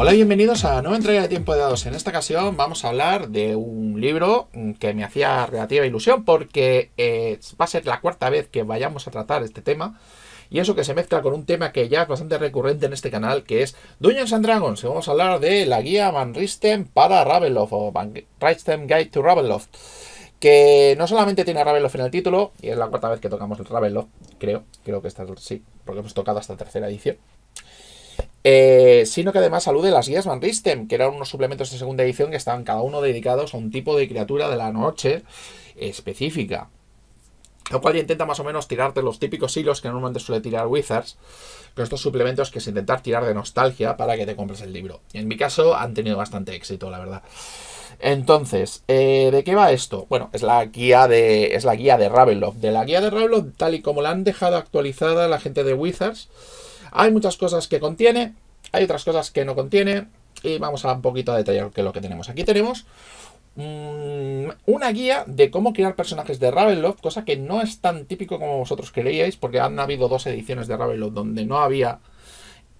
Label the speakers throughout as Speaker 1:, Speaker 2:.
Speaker 1: Hola, bienvenidos a nueva entrega de Tiempo de Dados. En esta ocasión vamos a hablar de un libro que me hacía relativa ilusión porque eh, va a ser la cuarta vez que vayamos a tratar este tema. Y eso que se mezcla con un tema que ya es bastante recurrente en este canal, que es Dungeons and Dragons. Vamos a hablar de la guía Van Risten para Ravenloft o Van Risten Guide to Ravenloft. Que no solamente tiene a en el título, y es la cuarta vez que tocamos el Ravenloft, creo, creo que esta sí, porque hemos tocado hasta tercera edición. Eh, sino que además alude las guías Van Risten, que eran unos suplementos de segunda edición que estaban cada uno dedicados a un tipo de criatura de la noche específica. Lo cual intenta más o menos tirarte los típicos hilos que normalmente suele tirar Wizards, con estos suplementos que es intentar tirar de nostalgia para que te compres el libro. Y en mi caso han tenido bastante éxito, la verdad. Entonces, eh, ¿de qué va esto? Bueno, es la guía de. Es la guía de Ravenloft. De la guía de Ravenloft, tal y como la han dejado actualizada la gente de Wizards. Hay muchas cosas que contiene, hay otras cosas que no contiene y vamos a un poquito a detallar lo que tenemos. Aquí tenemos mm, una guía de cómo crear personajes de Ravenloft, cosa que no es tan típico como vosotros creíais, porque han habido dos ediciones de Ravenloft donde no había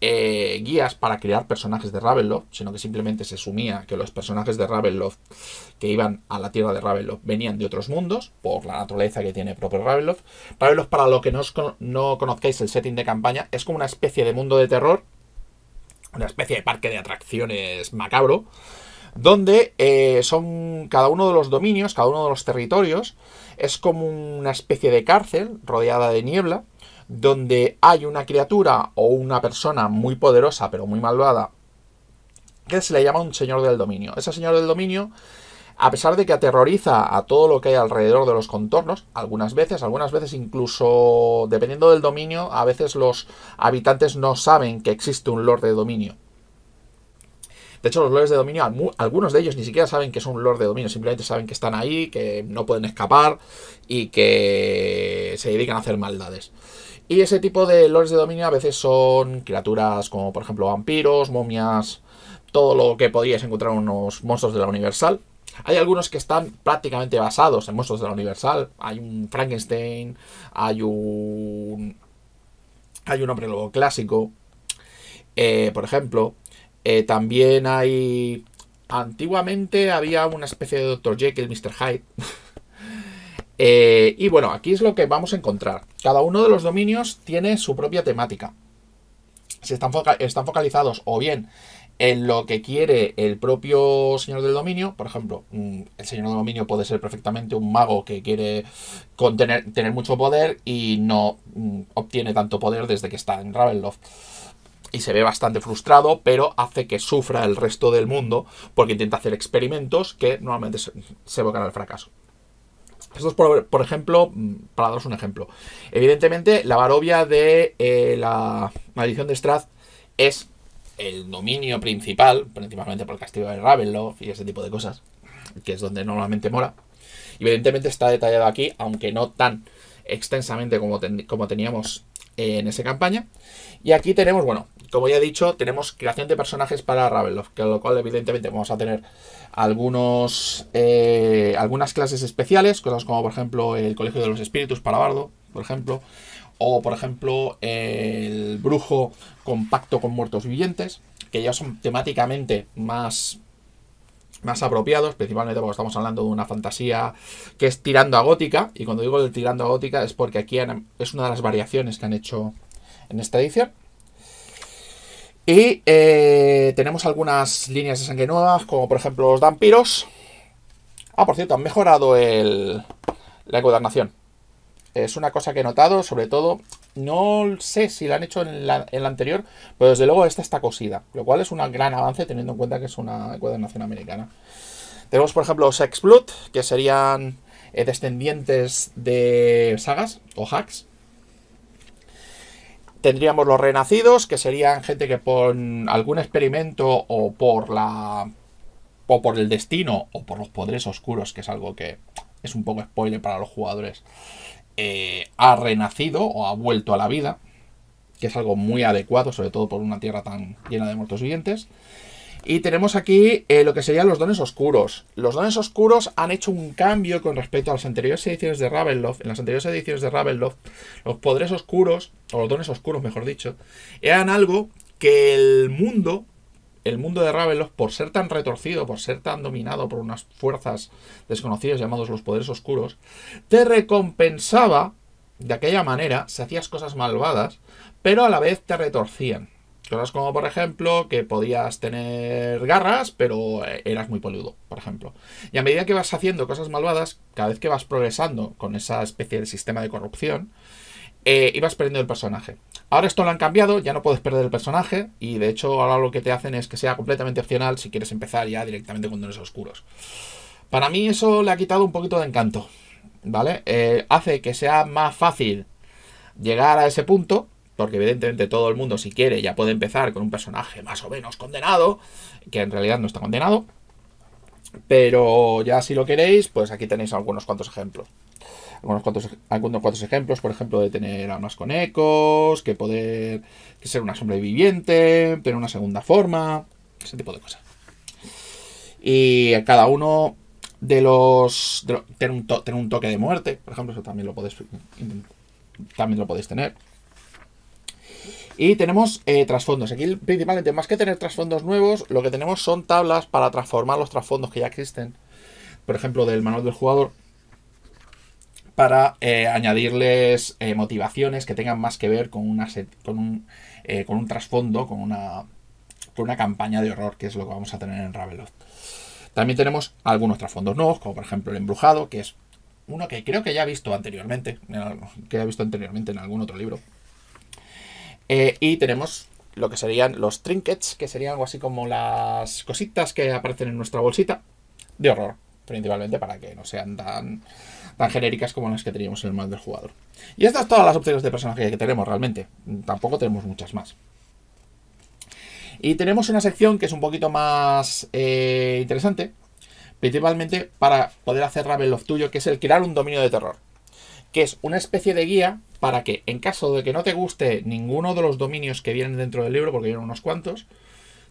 Speaker 1: eh, guías para crear personajes de Ravenloft, sino que simplemente se asumía que los personajes de Ravenloft que iban a la tierra de Ravenloft venían de otros mundos, por la naturaleza que tiene propio Ravenloft. Ravenloft, para lo que no, no conozcáis el setting de campaña, es como una especie de mundo de terror una especie de parque de atracciones macabro, donde eh, son cada uno de los dominios, cada uno de los territorios, es como una especie de cárcel rodeada de niebla, donde hay una criatura o una persona muy poderosa pero muy malvada, que se le llama un señor del dominio. Ese señor del dominio a pesar de que aterroriza a todo lo que hay alrededor de los contornos, algunas veces, algunas veces incluso, dependiendo del dominio, a veces los habitantes no saben que existe un lord de dominio. De hecho, los lords de dominio, algunos de ellos ni siquiera saben que son un lord de dominio, simplemente saben que están ahí, que no pueden escapar y que se dedican a hacer maldades. Y ese tipo de lords de dominio a veces son criaturas como, por ejemplo, vampiros, momias, todo lo que podías encontrar en unos monstruos de la Universal. Hay algunos que están prácticamente basados en monstruos de la Universal. Hay un Frankenstein, hay un. Hay un hombre luego clásico, eh, por ejemplo. Eh, también hay. Antiguamente había una especie de Dr. Jekyll, Mr. Hyde. Eh, y bueno, aquí es lo que vamos a encontrar. Cada uno de los dominios tiene su propia temática. Si están focalizados o bien en lo que quiere el propio señor del dominio, por ejemplo, mm, el señor del dominio puede ser perfectamente un mago que quiere tener mucho poder y no mm, obtiene tanto poder desde que está en Ravenloft. Y se ve bastante frustrado, pero hace que sufra el resto del mundo porque intenta hacer experimentos que normalmente se evocan al fracaso. Esto es, por, ejemplo, mm, para daros un ejemplo. Evidentemente, la barovia de eh, la maldición de Strath es el dominio principal, principalmente por el castillo de Ravenloft y ese tipo de cosas, que es donde normalmente mora. evidentemente está detallado aquí, aunque no tan extensamente como, como teníamos en esa campaña. Y aquí tenemos, bueno, como ya he dicho, tenemos creación de personajes para Ravenloft, que lo cual evidentemente vamos a tener algunos eh, algunas clases especiales, cosas como por ejemplo el Colegio de los Espíritus para Bardo, por ejemplo, o, por ejemplo, el brujo compacto con muertos vivientes, que ya son temáticamente más más apropiados, principalmente porque estamos hablando de una fantasía que es tirando a gótica, y cuando digo tirando a gótica es porque aquí es una de las variaciones que han hecho en esta edición. Y eh, tenemos algunas líneas de sangre nuevas, como por ejemplo los vampiros. Ah, por cierto, han mejorado el, la encuadernación. Es una cosa que he notado, sobre todo, no sé si la han hecho en la, anterior, pero desde luego esta está cosida, lo cual es un gran avance teniendo en cuenta que es una encuadernación americana. Tenemos, por ejemplo, Sex Blood, que serían eh, descendientes de sagas o hacks. Tendríamos los renacidos, que serían gente que por algún experimento o por la. o por el destino o por los poderes oscuros, que es algo que es un poco spoiler para los jugadores. Eh, ha renacido o ha vuelto a la vida, que es algo muy adecuado, sobre todo por una tierra tan llena de muertos vivientes. Y tenemos aquí eh, lo que serían los dones oscuros. Los dones oscuros han hecho un cambio con respecto a las anteriores ediciones de Ravenloft. En las anteriores ediciones de Ravenloft, los poderes oscuros, o los dones oscuros, mejor dicho, eran algo que el mundo el mundo de ravelos por ser tan retorcido, por ser tan dominado por unas fuerzas desconocidas llamados los poderes oscuros, te recompensaba de aquella manera si hacías cosas malvadas, pero a la vez te retorcían. Cosas como, por ejemplo, que podías tener garras, pero eh, eras muy poludo, por ejemplo. Y a medida que vas haciendo cosas malvadas, cada vez que vas progresando con esa especie de sistema de corrupción, eh, ibas perdiendo el personaje. Ahora esto lo han cambiado, ya no puedes perder el personaje y de hecho ahora lo que te hacen es que sea completamente opcional si quieres empezar ya directamente con dones oscuros. Para mí eso le ha quitado un poquito de encanto, ¿vale? Eh, hace que sea más fácil llegar a ese punto, porque evidentemente todo el mundo si quiere ya puede empezar con un personaje más o menos condenado, que en realidad no está condenado, pero ya si lo queréis, pues aquí tenéis algunos cuantos ejemplos algunos cuantos, algunos cuantos ejemplos, por ejemplo, de tener armas con ecos, que poder que ser una sombra viviente, tener una segunda forma, ese tipo de cosas. Y cada uno de los... tener, un toque de muerte, por ejemplo, eso también lo podéis, también lo podéis tener. Y tenemos eh, trasfondos. Aquí principalmente, más que tener trasfondos nuevos, lo que tenemos son tablas para transformar los trasfondos que ya existen. Por ejemplo, del manual del jugador, para eh, añadirles eh, motivaciones que tengan más que ver con, eh, un, trasfondo, con una, campaña de horror, que es lo que vamos a tener en Ravenloft. También tenemos algunos trasfondos nuevos, como por ejemplo el embrujado, que es uno que creo que ya he visto anteriormente, que he visto anteriormente en algún otro libro. y tenemos lo que serían los trinkets, que serían algo así como las cositas que aparecen en nuestra bolsita de horror, principalmente para que no sean tan, tan genéricas como las que teníamos en el mal del jugador. Y estas son todas las opciones de personaje que tenemos realmente, tampoco tenemos muchas más. Y tenemos una sección que es un poquito más eh, interesante, principalmente para poder hacer of tuyo, que es el crear un dominio de terror, que es una especie de guía para que, en caso de que no te guste ninguno de los dominios que vienen dentro del libro, porque vienen unos cuantos,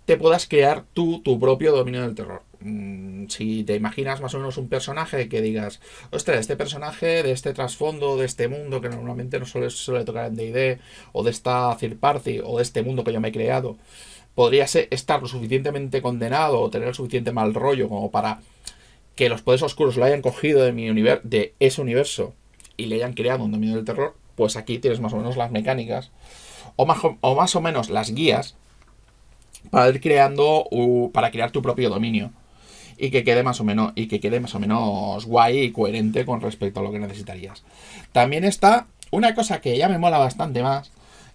Speaker 1: te puedas crear tú tu propio dominio del terror. Mm, si te imaginas más o menos un personaje que digas, ostras, este personaje de este trasfondo, de este mundo que normalmente no suele, suele tocar en DD, o de esta third party, o de este mundo que yo me he creado, podría ser, estar lo suficientemente condenado o tener el suficiente mal rollo como para que los poderes oscuros lo hayan cogido de, mi universo de ese universo y le hayan creado un dominio del terror, pues aquí tienes más o menos las mecánicas, o más o, más o menos las guías para ir creando, para crear tu propio dominio y que quede más o menos, y que quede más o menos guay y coherente con respecto a lo que necesitarías. También está una cosa que ya me mola bastante más,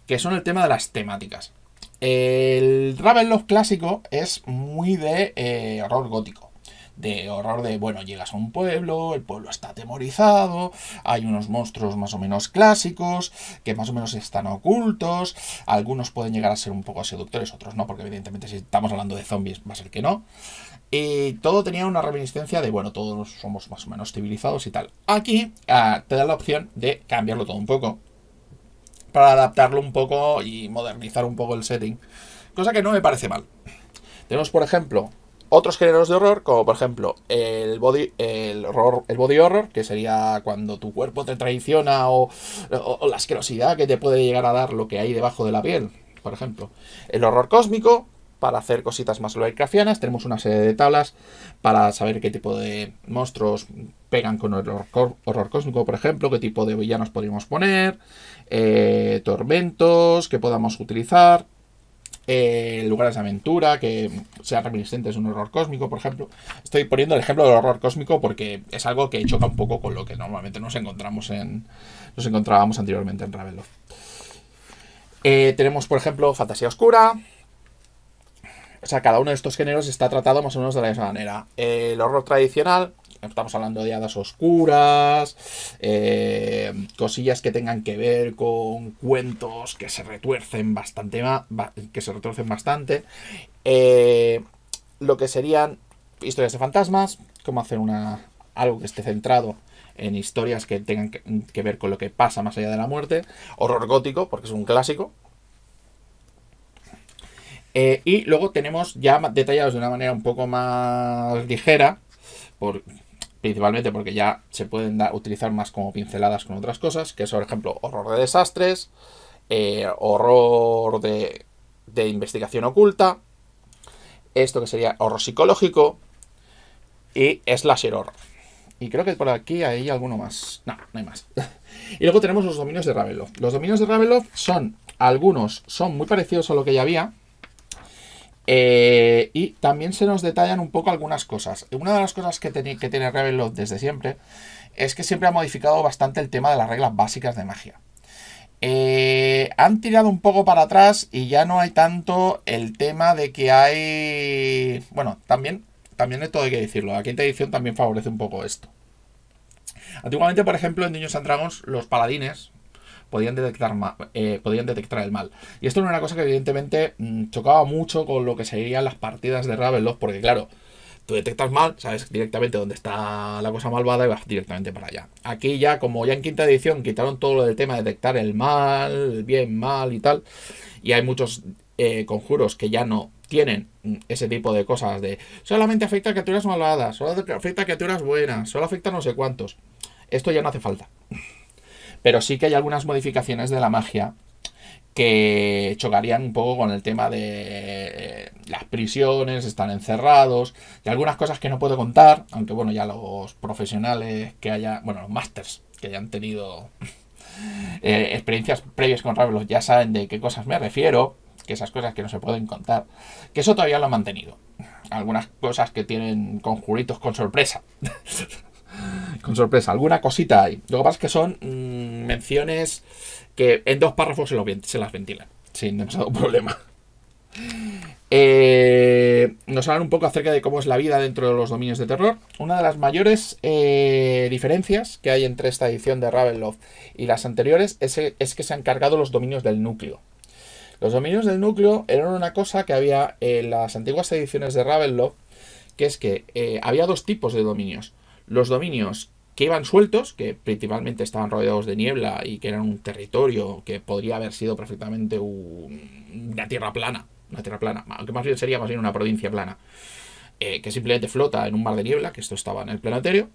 Speaker 1: que son el tema de las temáticas. El Ravenloft clásico es muy de eh, horror gótico de horror de, bueno, llegas a un pueblo, el pueblo está atemorizado, hay unos monstruos más o menos clásicos, que más o menos están ocultos, algunos pueden llegar a ser un poco seductores, otros no, porque evidentemente si estamos hablando de zombies va a ser que no. Y todo tenía una reminiscencia de, bueno, todos somos más o menos civilizados y tal. Aquí ah, te da la opción de cambiarlo todo un poco. Para adaptarlo un poco y modernizar un poco el setting. Cosa que no me parece mal. Tenemos, por ejemplo, otros géneros de horror, como por ejemplo el body, el horror, el body horror, que sería cuando tu cuerpo te traiciona o, la asquerosidad que te puede llegar a dar lo que hay debajo de la piel, por ejemplo. El horror cósmico, para hacer cositas más Lovecraftianas. Tenemos una serie de tablas para saber qué tipo de monstruos pegan con el horror, cósmico, por ejemplo, qué tipo de villanos podríamos poner, eh, tormentos que podamos utilizar, lugares de aventura, que sea reminiscentes es un horror cósmico, por ejemplo. Estoy poniendo el ejemplo del horror cósmico porque es algo que choca un poco con lo que normalmente nos encontramos en. nos encontrábamos anteriormente en Ravenloft. Eh, tenemos, por ejemplo, Fantasía Oscura. O sea, cada uno de estos géneros está tratado más o menos de la misma manera. el horror tradicional estamos hablando de hadas oscuras, eh, cosillas que tengan que ver con cuentos que se retuercen bastante, que se retuercen bastante, eh, lo que serían historias de fantasmas, cómo hacer una, algo que esté centrado en historias que tengan que, ver con lo que pasa más allá de la muerte, horror gótico, porque es un clásico, eh, y luego tenemos ya detallados de una manera un poco más ligera, por, principalmente porque ya se pueden utilizar más como pinceladas con otras cosas, que es, por ejemplo, horror de desastres, eh, horror de, de investigación oculta, esto que sería horror psicológico y slasher horror. Y creo que por aquí hay alguno más. No, no hay más. y luego tenemos los dominios de Ravenloft. Los dominios de Ravenloft son, algunos son muy parecidos a lo que ya había, eh, y también se nos detallan un poco algunas cosas. Una de las cosas que, tiene, que tiene desde siempre es que siempre ha modificado bastante el tema de las reglas básicas de magia. Eh, han tirado un poco para atrás y ya no hay tanto el tema de que hay... Bueno, también, también esto hay que decirlo. La quinta edición también favorece un poco esto. Antiguamente, por ejemplo, en Niños and Dragons, los paladines, podían detectar, eh, podían detectar el mal. Y esto era una cosa que evidentemente mm, chocaba mucho con lo que serían las partidas de Ravenloft, porque claro, tú detectas mal, sabes directamente dónde está la cosa malvada y vas directamente para allá. Aquí ya, como ya en quinta edición, quitaron todo lo del tema de detectar el mal, bien, mal y tal, y hay muchos eh, conjuros que ya no tienen mm, ese tipo de cosas de solamente afecta a criaturas malvadas, solo afecta a criaturas buenas, solo afecta a no sé cuántos. Esto ya no hace falta. Pero sí que hay algunas modificaciones de la magia que chocarían un poco con el tema de eh, las prisiones, están encerrados y algunas cosas que no puedo contar, aunque bueno, ya los profesionales que haya, bueno, los masters que hayan tenido eh, experiencias previas con Ravelos ya saben de qué cosas me refiero, que esas cosas que no se pueden contar, que eso todavía lo han mantenido. Algunas cosas que tienen conjuritos con sorpresa. con sorpresa, alguna cosita hay. Lo que pasa es que son mm, menciones que en dos párrafos se, las ventilan, sin demasiado problema. Eh, nos hablan un poco acerca de cómo es la vida dentro de los dominios de terror. Una de las mayores eh, diferencias que hay entre esta edición de Ravenloft y las anteriores e, es, que se han cargado los dominios del núcleo. Los dominios del núcleo eran una cosa que había en las antiguas ediciones de Ravenloft, que es que eh, había dos tipos de dominios los dominios que iban sueltos, que principalmente estaban rodeados de niebla y que eran un territorio que podría haber sido perfectamente una tierra plana, una tierra plana, aunque más bien sería más bien una provincia plana, eh, que simplemente flota en un mar de niebla, que esto estaba en el planetario.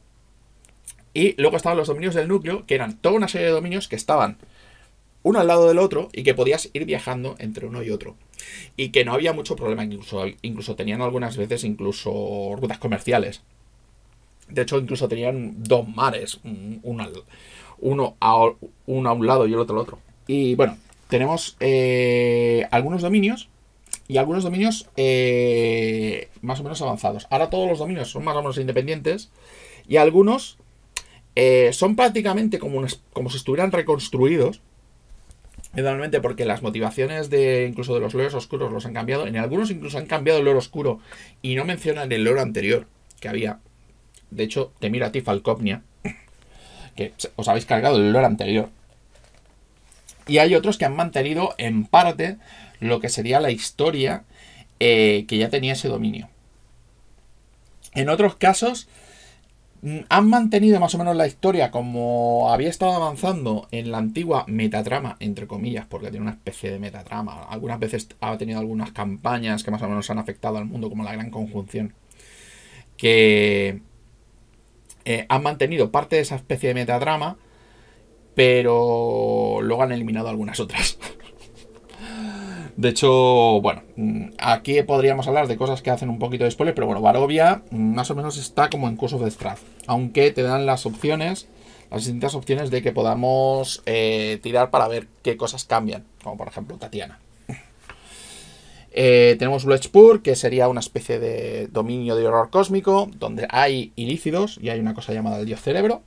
Speaker 1: Y luego estaban los dominios del núcleo, que eran toda una serie de dominios que estaban uno al lado del otro y que podías ir viajando entre uno y otro. Y que no había mucho problema, incluso, incluso tenían algunas veces incluso rutas comerciales. De hecho, incluso tenían dos mares, uno, a, un lado y el otro al otro. Y bueno, tenemos eh, algunos dominios y algunos dominios eh, más o menos avanzados. Ahora todos los dominios son más o menos independientes y algunos eh, son prácticamente como, como si estuvieran reconstruidos. Generalmente porque las motivaciones de incluso de los loros oscuros los han cambiado. En algunos incluso han cambiado el loro oscuro y no mencionan el loro anterior que había. De hecho, te miro a ti, Falcopnia, que os habéis cargado el lore anterior. Y hay otros que han mantenido en parte lo que sería la historia eh, que ya tenía ese dominio. En otros casos, mm, han mantenido más o menos la historia como había estado avanzando en la antigua metatrama, entre comillas, porque tiene una especie de metatrama. Algunas veces ha tenido algunas campañas que más o menos han afectado al mundo, como la Gran Conjunción, que, eh, han mantenido parte de esa especie de metadrama, pero luego han eliminado algunas otras. de hecho, bueno, mm, aquí podríamos hablar de cosas que hacen un poquito de spoiler, pero bueno, Barovia mm, más o menos está como en curso de Strath. Aunque te dan las opciones, las distintas opciones de que podamos eh, tirar para ver qué cosas cambian, como por ejemplo Tatiana. Eh, tenemos Bloodspur, que sería una especie de dominio de horror cósmico, donde hay ilícidos y hay una cosa llamada el dios cerebro.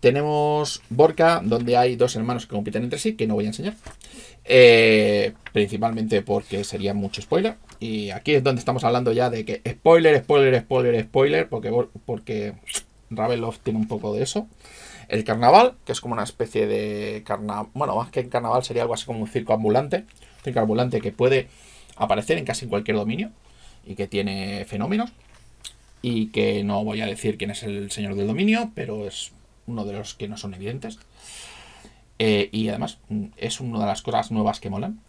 Speaker 1: Tenemos Borca, donde hay dos hermanos que compiten entre sí, que no voy a enseñar. Eh, principalmente porque sería mucho spoiler. Y aquí es donde estamos hablando ya de que spoiler, spoiler, spoiler, spoiler, porque, porque Ravenloft tiene un poco de eso. El carnaval, que es como una especie de carnaval, bueno, más que el carnaval sería algo así como un circo ambulante, un que puede aparecer en casi cualquier dominio y que tiene fenómenos. Y que no voy a decir quién es el señor del dominio, pero es uno de los que no son evidentes. Eh, y además mm, es una de las cosas nuevas que molan.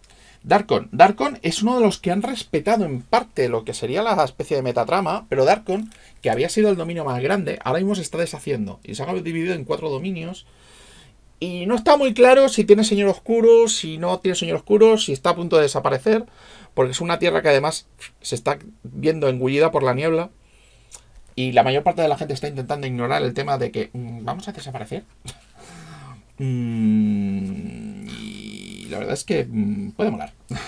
Speaker 1: Darkon. Darkon es uno de los que han respetado en parte lo que sería la especie de metatrama, pero Darkon, que había sido el dominio más grande, ahora mismo se está deshaciendo. Y se ha dividido en cuatro dominios y no está muy claro si tiene Señor Oscuro, si no tiene Señor Oscuro, si está a punto de desaparecer, porque es una tierra que además se está viendo engullida por la niebla. Y la mayor parte de la gente está intentando ignorar el tema de que mm, vamos a desaparecer. Mm, y la verdad es que mm, puede molar.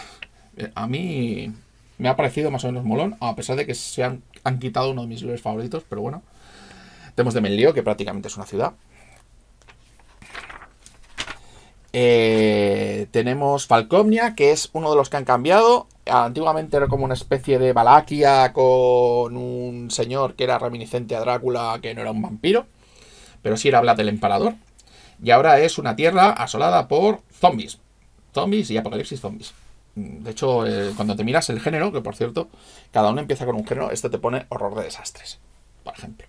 Speaker 1: a mí me ha parecido más o menos molón, a pesar de que se han, quitado uno de mis lugares favoritos, pero bueno. Tenemos de Melio, que prácticamente es una ciudad. Eh, tenemos Falcomnia, que es uno de los que han cambiado. Antiguamente era como una especie de Valaquia con un señor que era reminiscente a Drácula, que no era un vampiro, pero sí era Vlad del Emperador. Y ahora es una tierra asolada por zombies. Zombies y apocalipsis zombies. Mm, de hecho, eh, cuando te miras el género, que por cierto, cada uno empieza con un género, este te pone horror de desastres, por ejemplo.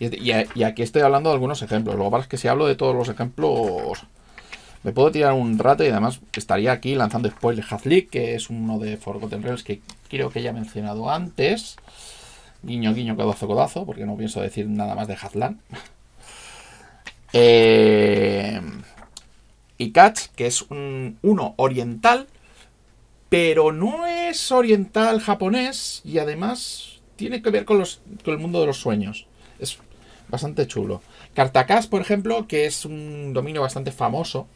Speaker 1: Y, aquí estoy hablando de algunos ejemplos. Lo que pasa es que si hablo de todos los ejemplos, me puedo tirar un rato y además estaría aquí lanzando spoiler Hazlik, que es uno de Forgotten Realms que creo que ya he mencionado antes. Guiño, guiño, codazo, codazo, porque no pienso decir nada más de Hazlan. Eh, y Catch, que es uno oriental, pero no es oriental japonés y además tiene que ver con, los, con el mundo de los sueños. Es bastante chulo. Cartacas, por ejemplo, que es un dominio bastante famoso.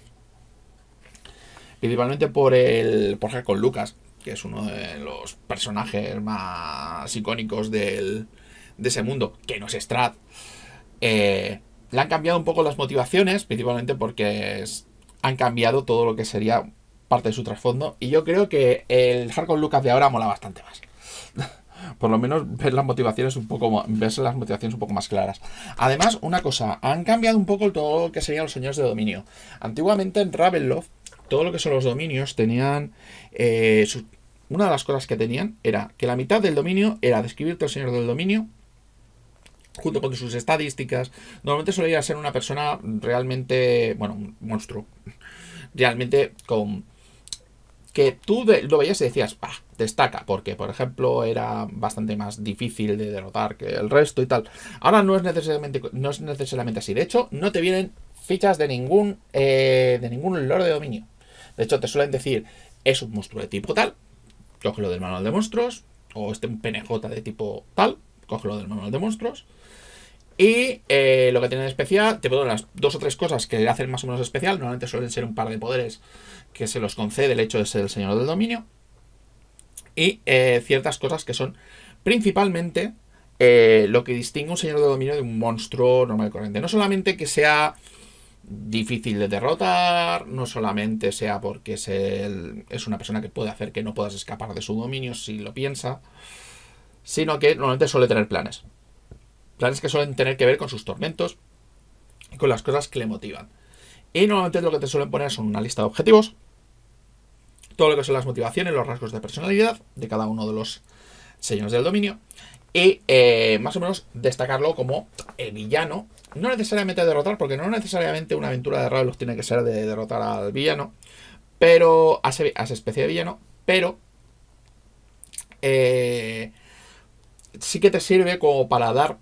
Speaker 1: Principalmente por el. por con Lucas, que es uno de los personajes más icónicos de ese mundo, que no es Strat. Eh, le han cambiado un poco las motivaciones, principalmente porque han cambiado todo lo que sería parte de su trasfondo. Y yo creo que el Hardcore Lucas de ahora mola bastante más por lo menos ver las motivaciones un poco, las motivaciones un poco más claras. Además, una cosa, han cambiado un poco todo lo que serían los señores de dominio. Antiguamente en Ravenloft, todo lo que son los dominios tenían... Eh, una de las cosas que tenían era que la mitad del dominio era describirte al señor del dominio junto con sus estadísticas. Normalmente solía ser una persona realmente, bueno, un monstruo. Realmente con... Que tú lo veías y decías, ah, destaca porque, por ejemplo, era bastante más difícil de derrotar que el resto y tal. Ahora no es necesariamente, no es necesariamente así. De hecho, no te vienen fichas de ningún, eh, de ningún lore de dominio. De hecho, te suelen decir, es un monstruo de tipo tal, cógelo del manual de monstruos, o este un PNJ de tipo tal, cógelo del manual de monstruos. Y eh, lo que tiene de especial, te puedo las dos o tres cosas que le hacen más o menos especial. Normalmente suelen ser un par de poderes que se los concede el hecho de ser el señor del dominio y eh, ciertas cosas que son principalmente eh, lo que distingue un señor de dominio de un monstruo normal y corriente. No solamente que sea difícil de derrotar, no solamente sea porque es, es una persona que puede hacer que no puedas escapar de su dominio si lo piensa, sino que normalmente suele tener planes. Planes que suelen tener que ver con sus tormentos y con las cosas que le motivan. Y normalmente lo que te suelen poner son una lista de objetivos todo lo que son las motivaciones, los rasgos de personalidad de cada uno de los señores del dominio. Y eh, más o menos destacarlo como el villano. No necesariamente derrotar, porque no necesariamente una aventura de Ravelos tiene que ser de derrotar al villano. Pero. a esa especie de villano. Pero. Eh, sí que te sirve como para dar.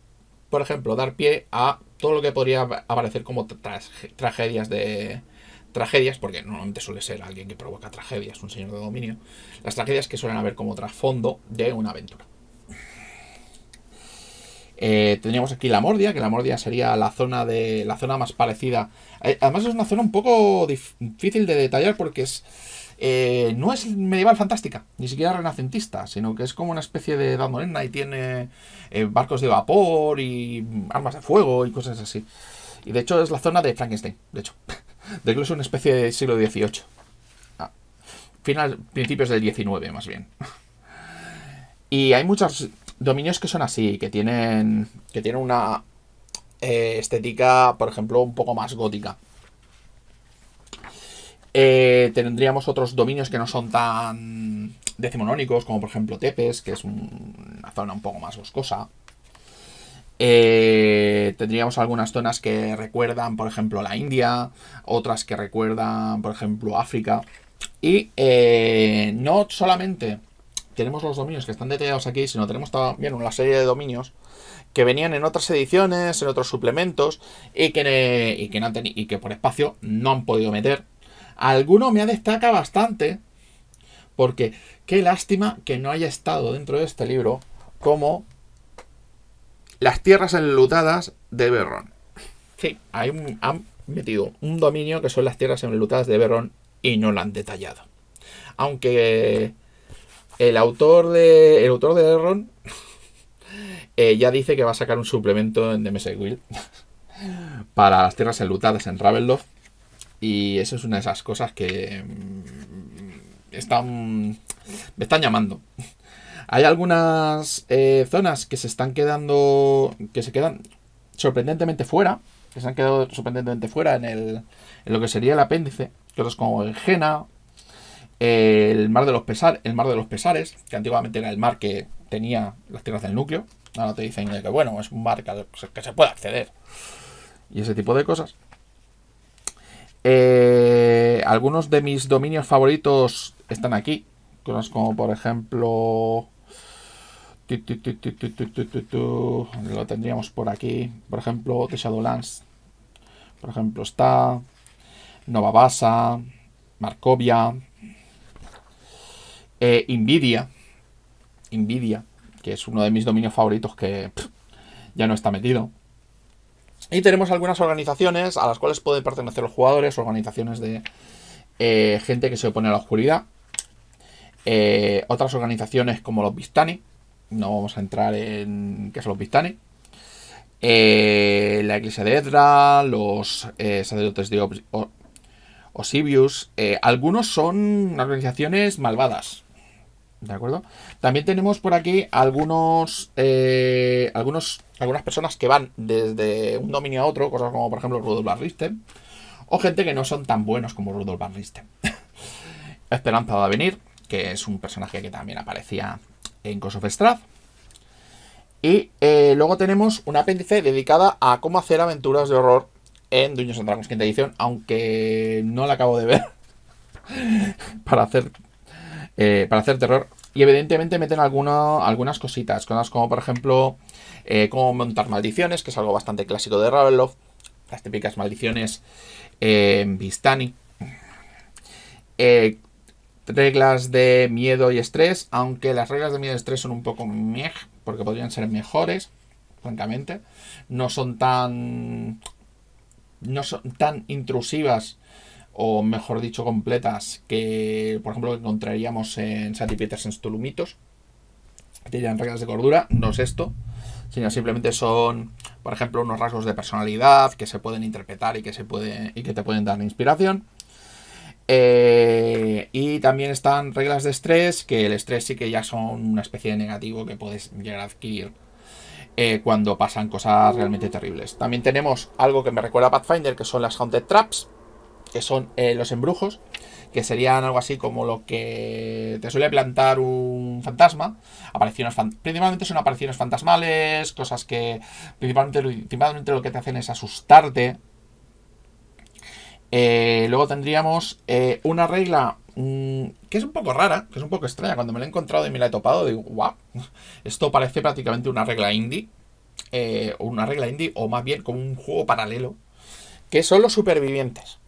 Speaker 1: Por ejemplo, dar pie a todo lo que podría aparecer como tragedias de tragedias, porque normalmente suele ser alguien que provoca tragedias, un señor de dominio, las tragedias que suelen haber como trasfondo de una aventura. Eh, teníamos tendríamos aquí la Mordia, que la Mordia sería la zona de la zona más parecida. Eh, además es una zona un poco difícil de detallar porque es eh, no es medieval fantástica, ni siquiera renacentista, sino que es como una especie de edad y tiene barcos de vapor y armas de fuego y cosas así. Y de hecho es la zona de Frankenstein, de hecho. Decluso una especie de siglo XVIII. Ah, final, principios del XIX, más bien. Y hay muchos dominios que son así, que tienen, que tienen una eh, estética, por ejemplo, un poco más gótica. Eh, tendríamos otros dominios que no son tan decimonónicos, como por ejemplo Tepes, que es una zona un poco más boscosa. Eh, tendríamos algunas zonas que recuerdan, por ejemplo, la India, otras que recuerdan, por ejemplo, África. Y eh, no solamente tenemos los dominios que están detallados aquí, sino tenemos también una serie de dominios que venían en otras ediciones, en otros suplementos, y que, que, y que por espacio no han podido meter. Alguno me destaca bastante, porque qué lástima que no haya estado dentro de este libro como las tierras enlutadas de Berrón. Sí, hay han metido un dominio que son las tierras enlutadas de Berrón y no lo han detallado. Aunque el autor de, el autor de Berrón eh, ya dice que va a sacar un suplemento en DMS Will para las tierras enlutadas en Ravenloft. Y eso es una de esas cosas que mm, están, me están llamando. Hay algunas eh, zonas que se están quedando, que se quedan sorprendentemente fuera, que se han quedado sorprendentemente fuera en, lo que sería el apéndice, que como el Jena, el mar de los pesares, el mar de los pesares, que antiguamente era el mar que tenía las tierras del núcleo. Ahora te dicen que bueno, es un mar que, se puede acceder. Y ese tipo de cosas. Eh, algunos de mis dominios favoritos están aquí. Cosas como por ejemplo lo tendríamos por aquí. Por ejemplo, The Shadowlands. Por ejemplo, está Novabasa, Markovia, eh, Nvidia. Nvidia, que es uno de mis dominios favoritos que ya no está metido. Y tenemos algunas organizaciones a las cuales pueden pertenecer los jugadores, organizaciones de eh, gente que se opone a la oscuridad. Eh, otras organizaciones como los Vistani, no vamos a entrar en qué son los pistanes. Eh, la iglesia de Edra, los eh, sacerdotes de eh, algunos son organizaciones malvadas. ¿De acuerdo? También tenemos por aquí algunos, algunos algunas personas que van desde un dominio a otro, cosas como por ejemplo Rudolf Barristen. o gente que no son tan buenos como Rudolf Barristen. Esperanza va a venir, que es un personaje que también aparecía en Strath. Y eh, luego tenemos un apéndice dedicada a cómo hacer aventuras de horror en Dungeons and Dragons quinta edición, aunque no la acabo de ver para hacer eh, para hacer terror. Y evidentemente meten algunas cositas, cosas como por ejemplo eh, cómo montar maldiciones, que es algo bastante clásico de Ravenloft, las típicas maldiciones en Vistani reglas de miedo y estrés, aunque las reglas de miedo y estrés son un poco meh, porque podrían ser mejores, francamente. No son tan. No son tan intrusivas, o mejor dicho, completas, que, por ejemplo, encontraríamos en Sandy Petersens Tolumitos. Que tienen reglas de cordura, no es esto, sino simplemente son, por ejemplo, unos rasgos de personalidad que se pueden interpretar y que, se pueden, y que te pueden dar inspiración. Eh, y también están reglas de estrés, que el estrés sí que ya son una especie de negativo que puedes llegar a adquirir eh, cuando pasan cosas realmente terribles. También tenemos algo que me recuerda a Pathfinder, que son las Haunted Traps, que son eh, los embrujos, que serían algo así como lo que te suele plantar un fantasma. Apariciones principalmente son apariciones fantasmales, cosas que principalmente, principalmente lo que te hacen es asustarte eh, luego tendríamos eh, una regla mm, que es un poco rara, que es un poco extraña. Cuando me la he encontrado y me la he topado, digo, wow, esto parece prácticamente una regla indie. O eh, una regla indie, o más bien como un juego paralelo, que son los supervivientes.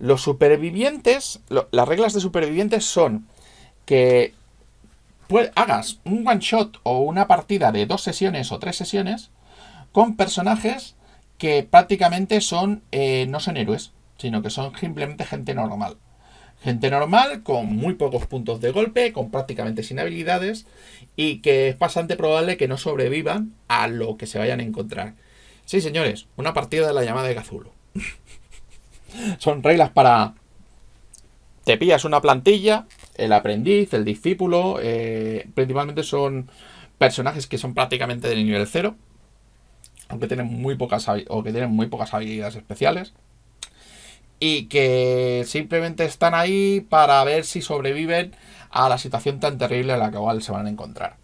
Speaker 1: Los supervivientes, las reglas de supervivientes son que hagas un one shot o una partida de dos sesiones o tres sesiones con personajes que prácticamente son eh, no son héroes, sino que son simplemente gente normal. Gente normal con muy pocos puntos de golpe, con prácticamente sin habilidades y que es bastante probable que no sobrevivan a lo que se vayan a encontrar. Sí, señores, una partida de la llamada de Gazulo. son reglas para... Te pillas una plantilla, el aprendiz, el discípulo, eh, principalmente son personajes que son prácticamente de nivel cero, aunque tienen muy pocas o que tienen muy pocas habilidades especiales y que simplemente están ahí para ver si sobreviven a la situación tan terrible En la que igual se van a encontrar.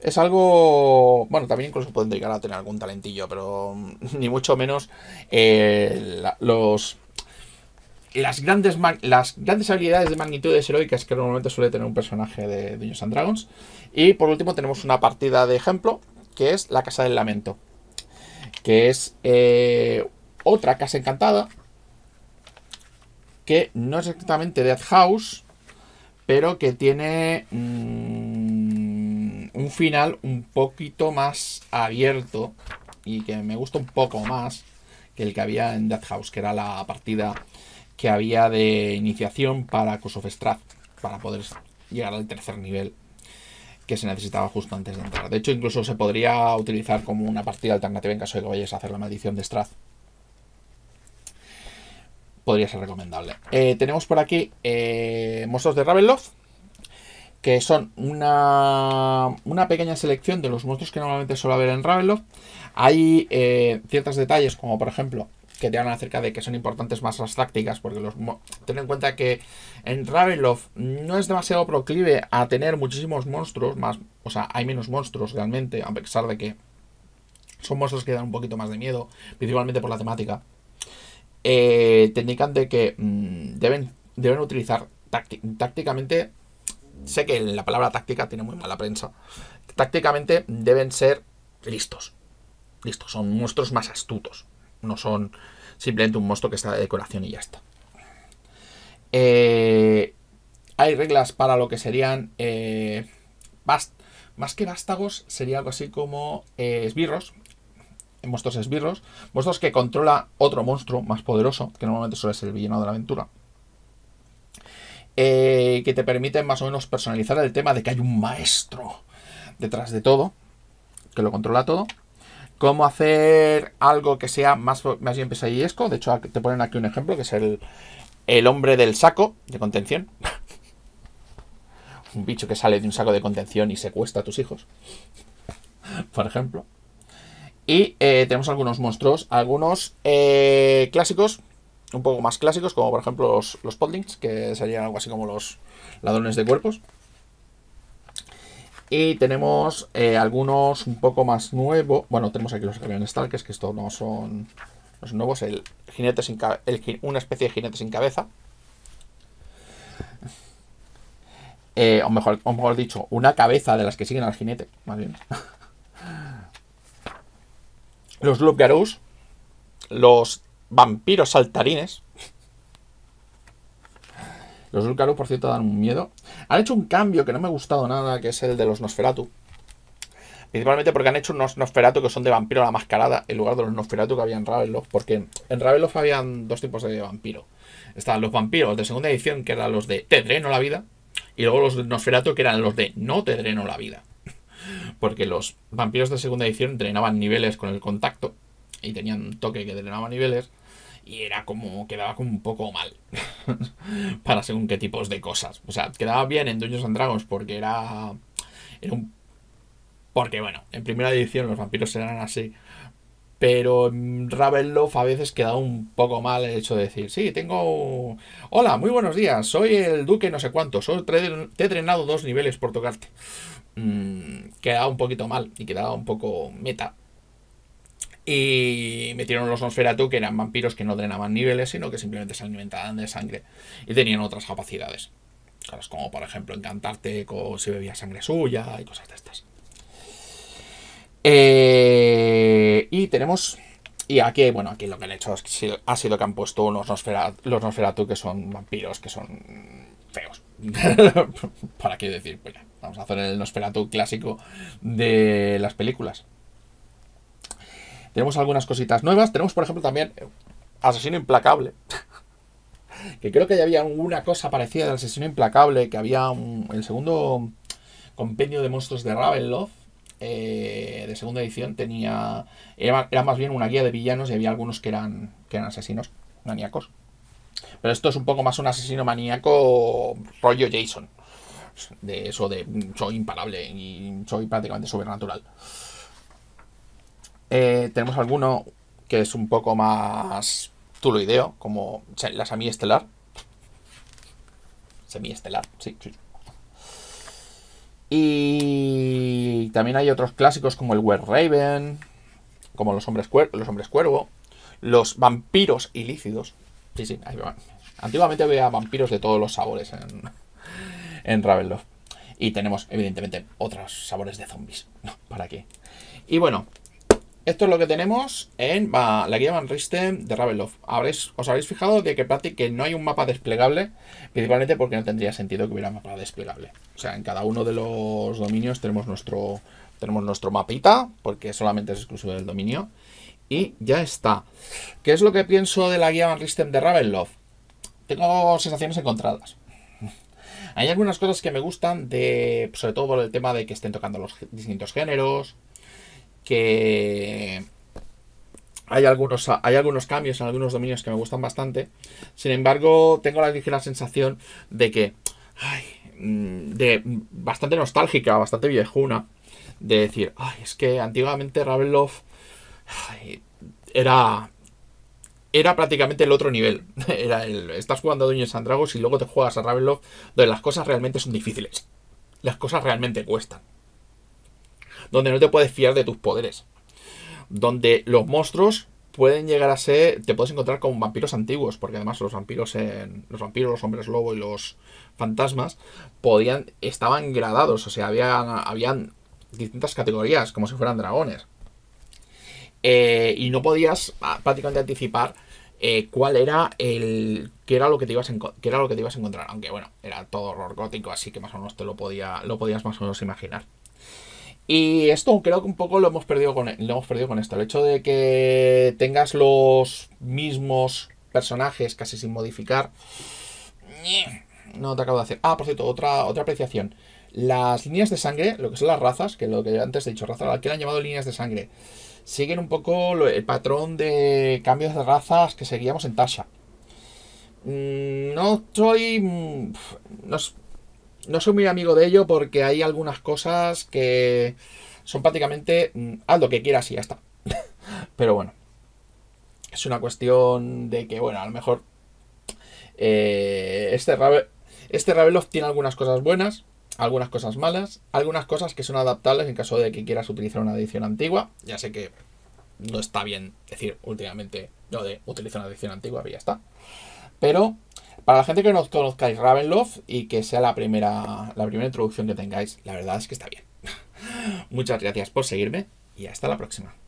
Speaker 1: Es algo, bueno, también incluso pueden llegar a tener algún talentillo, pero mm, ni mucho menos eh, los las grandes, las grandes habilidades de magnitudes heroicas que normalmente suele tener un personaje de Dungeons and Dragons. Y por último tenemos una partida de ejemplo, que es la Casa del Lamento que es eh, otra casa encantada, que no es exactamente Death House, pero que tiene mm, un final un poquito más abierto y que me gusta un poco más que el que había en Death House, que era la partida que había de iniciación para Curse of Strath, para poder llegar al tercer nivel que se necesitaba justo antes de entrar. De hecho, incluso se podría utilizar como una partida alternativa en caso de que vayas a hacer la maldición de Strath. Podría ser recomendable. Eh, tenemos por aquí eh, monstruos de Ravenloft, que son una, una, pequeña selección de los monstruos que normalmente suele haber en Ravenloft. Hay eh, ciertos detalles, como por ejemplo que te hablan acerca de que son importantes más las tácticas, porque los ten en cuenta que en Ravenloft no es demasiado proclive a tener muchísimos monstruos, más, o sea, hay menos monstruos realmente, a pesar de que son monstruos que dan un poquito más de miedo, principalmente por la temática. Eh, te indican de que mm, deben, deben utilizar tácticamente, sé que la palabra táctica tiene muy mala prensa, tácticamente deben ser listos. Listos, son monstruos más astutos. No son simplemente un monstruo que está de decoración y ya está. Eh, hay reglas para lo que serían... Eh, más que vástagos, sería algo así como eh, esbirros. Monstruos esbirros. Monstruos que controla otro monstruo más poderoso, que normalmente suele ser el villano de la aventura. que te permiten más o menos personalizar el tema de que hay un maestro detrás de todo, que lo controla todo cómo hacer algo que sea más, más bien pesadillesco. De hecho, te ponen aquí un ejemplo, que es el, hombre del saco de contención. un bicho que sale de un saco de contención y secuestra a tus hijos. Por ejemplo. Y eh, tenemos algunos monstruos, algunos eh, clásicos, un poco más clásicos, como por ejemplo los, los podlings, que serían algo así como los ladrones de cuerpos. Y tenemos eh, algunos un poco más nuevos. Bueno, tenemos aquí los camiones Stalkers, que estos no son los nuevos. El jinete sin el, una especie de jinete sin cabeza. Eh, o, mejor, o mejor dicho, una cabeza de las que siguen al jinete, más bien. los Loop garus Los vampiros saltarines. Los Ulcaru, por cierto, dan un miedo. Han hecho un cambio que no me ha gustado nada, que es el de los Nosferatu. Principalmente porque han hecho unos Nosferatu que son de vampiro a la mascarada, en lugar de los Nosferatu que había en Ravenloft. Porque en Ravenloft habían dos tipos de vampiro. Estaban los vampiros de segunda edición, que eran los de te dreno la vida, y luego los Nosferatu, que eran los de no te dreno la vida. Porque los vampiros de segunda edición drenaban niveles con el contacto, y tenían un toque que drenaba niveles y era como, quedaba como un poco mal para según qué tipos de cosas. O sea, quedaba bien en Dungeons and Dragons porque era, era un... Porque bueno, en primera edición los vampiros eran así. Pero en Ravenloft a veces quedaba un poco mal el hecho de decir, sí, tengo... Hola, muy buenos días, soy el duque no sé cuánto, soy, te he drenado dos niveles por tocarte. Mm, quedaba un poquito mal y quedaba un poco meta y metieron los Nosferatu, que eran vampiros que no drenaban niveles, sino que simplemente se alimentaban de sangre y tenían otras capacidades. Cosas como, por ejemplo, encantarte si bebía sangre suya y cosas de estas. Eh, y tenemos. Y aquí, bueno, aquí lo que han hecho ha sido que han puesto unos los Nosferatu que son vampiros, que son feos. ¿Para qué decir? Pues ya, vamos a hacer el Nosferatu clásico de las películas. Tenemos algunas cositas nuevas. Tenemos, por ejemplo, también eh, Asesino Implacable. que creo que ya había una cosa parecida del Asesino Implacable, que había el segundo compendio de monstruos de Ravenloft. Eh, de segunda edición tenía era, más bien una guía de villanos y había algunos que eran que eran asesinos maníacos pero esto es un poco más un asesino maníaco rollo Jason de eso de soy imparable y soy prácticamente sobrenatural eh, tenemos alguno que es un poco más tuloideo, como la semiestelar. Semiestelar, sí, sí. Y también hay otros clásicos como el Were Raven, como los hombres, los hombres cuervo, los vampiros ilícidos. Sí, sí, ahí va. Antiguamente había vampiros de todos los sabores en, en Ravenloft. Y tenemos, evidentemente, otros sabores de zombies. ¿para qué? Y bueno, esto es lo que tenemos en la guía Van Risten de Ravenloft. os habréis fijado de que prácticamente no hay un mapa desplegable, principalmente porque no tendría sentido que hubiera un mapa desplegable. O sea, en cada uno de los dominios tenemos nuestro, tenemos nuestro mapita, porque solamente es exclusivo del dominio. Y ya está. ¿Qué es lo que pienso de la guía Van Risten de Ravenloft? Tengo sensaciones encontradas. hay algunas cosas que me gustan, de, sobre todo por el tema de que estén tocando los distintos géneros, que hay algunos, hay algunos cambios en algunos dominios que me gustan bastante. Sin embargo, tengo la ligera sensación de que... Mm, de bastante nostálgica, bastante viejuna. De decir, es que antiguamente Ravenloft era... Era prácticamente el otro nivel. estás jugando a Dungeons and Dragons y luego te juegas a Ravenloft donde las cosas realmente son difíciles. Las cosas realmente cuestan donde no te puedes fiar de tus poderes. Donde los monstruos pueden llegar a ser. Te puedes encontrar con vampiros antiguos, porque además los vampiros en. Los vampiros, los hombres lobo y los fantasmas podían. estaban gradados. O sea, habían. habían distintas categorías, como si fueran dragones. Eh, y no podías ah, prácticamente anticipar eh, cuál era el. qué era lo que te ibas a, era lo que te ibas a encontrar. Aunque bueno, era todo horror gótico, así que más o menos te lo podía. lo podías más o menos imaginar. Y esto creo que un poco lo hemos perdido con, e, lo hemos perdido con esto. El hecho de que tengas los mismos personajes casi sin modificar. No te acabo de hacer. Ah, por cierto, otra, otra apreciación. Las líneas de sangre, lo que son las razas, que lo que antes he dicho, razas, que han llamado líneas de sangre, siguen un poco el patrón de cambios de razas que seguíamos en Tasha. Mm, no estoy. Mm, no soy muy amigo de ello porque hay algunas cosas que son prácticamente mm, haz lo que quieras y ya está. Pero bueno, es una cuestión de que, bueno, a lo mejor eh, este, Ravel, este tiene algunas cosas buenas, algunas cosas malas, algunas cosas que son adaptables en caso de que quieras utilizar una edición antigua. Ya sé que no está bien decir últimamente lo de utilizar una edición antigua, y ya está. Pero para la gente que no conozcáis Ravenloft y que sea la primera, la primera introducción que tengáis, la verdad es que está bien. Muchas gracias por seguirme y hasta la próxima.